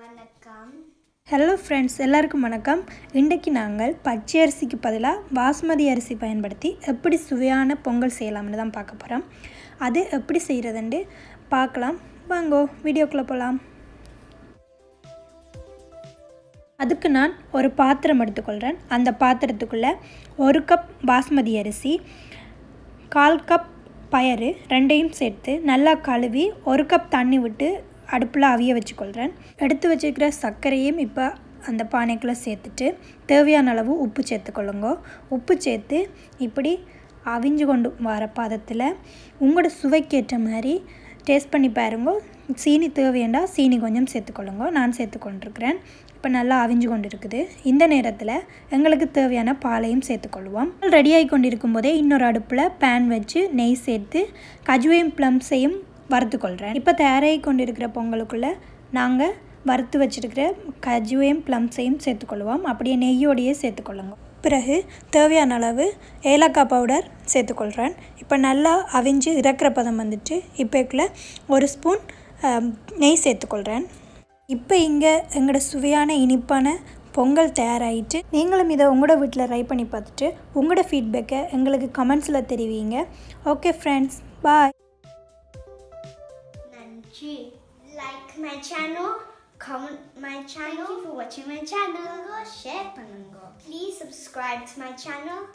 வணக்கம் hello friends எல்லாருக்கும் வணக்கம் இன்றைக்கு நாங்கள் பச்சை அரிசிக்கு பதிலாக பாஸ்மதி அரிசி பயன்படுத்தி எப்படி சுவையான பொங்கல் செய்யலாம்னு தான் பார்க்க போகிறோம் அது எப்படி செய்கிறதுண்டு பார்க்கலாம் வாங்கோ வீடியோக்குள்ளே போகலாம் அதுக்கு நான் ஒரு பாத்திரம் எடுத்துக்கொள்கிறேன் அந்த பாத்திரத்துக்குள்ளே ஒரு கப் பாஸ்மதி அரிசி கால் கப் பயறு ரெண்டையும் சேர்த்து நல்லா கழுவி ஒரு கப் தண்ணி விட்டு அடுப்பில் அவிய வச்சுக்கொள்கிறேன் எடுத்து வச்சுருக்கிற சர்க்கரையும் இப்போ அந்த பானைக்குள்ளே சேர்த்துட்டு தேவையான அளவு உப்பு சேர்த்துக்கொள்ளுங்க உப்பு சேர்த்து இப்படி அவிஞ்சு கொண்டு வர பாதத்தில் உங்களோட சுவைக்கேற்ற மாதிரி டேஸ்ட் பண்ணி பாருங்க சீனி தேவையண்டா சீனி கொஞ்சம் சேர்த்துக்கொள்ளுங்க நான் சேர்த்து கொண்டிருக்கிறேன் இப்போ நல்லா அவிஞ்சு கொண்டு இருக்குது இந்த நேரத்தில் எங்களுக்கு தேவையான பாலையும் சேர்த்துக்கொள்வோம் ரெடியாகி கொண்டிருக்கும் போதே இன்னொரு அடுப்பில் பேன் வச்சு நெய் சேர்த்து கஜுவையும் ப்ளம்ஸையும் வறுத்து கொள்கிறேன் இப்போ தயாராகி கொண்டிருக்கிற பொங்கலுக்குள்ளே நாங்கள் வறுத்து வச்சுருக்கிற கஜுவையும் ப்ளம்ஸையும் சேர்த்துக்கொள்வோம் அப்படியே நெய்யோடையே சேர்த்துக்கொள்ளுங்க பிறகு தேவையான அளவு ஏலக்காய் பவுடர் சேர்த்துக்கொள்கிறேன் இப்போ நல்லா அவிஞ்சு இறக்குற பதம் வந்துட்டு இப்போக்குள்ளே ஒரு ஸ்பூன் நெய் சேர்த்துக்கொள்கிறேன் இப்போ இங்கே எங்களோட சுவையான இனிப்பான பொங்கல் தயாராகிட்டு நீங்களும் இதை உங்களோட வீட்டில் ட்ரை பண்ணி பார்த்துட்டு உங்களோட ஃபீட்பேக்கை எங்களுக்கு கமெண்ட்ஸில் தெரிவிங்க okay friends bye Like my channel, comment my channel. Thank you for watching my channel. Share Please subscribe to my channel.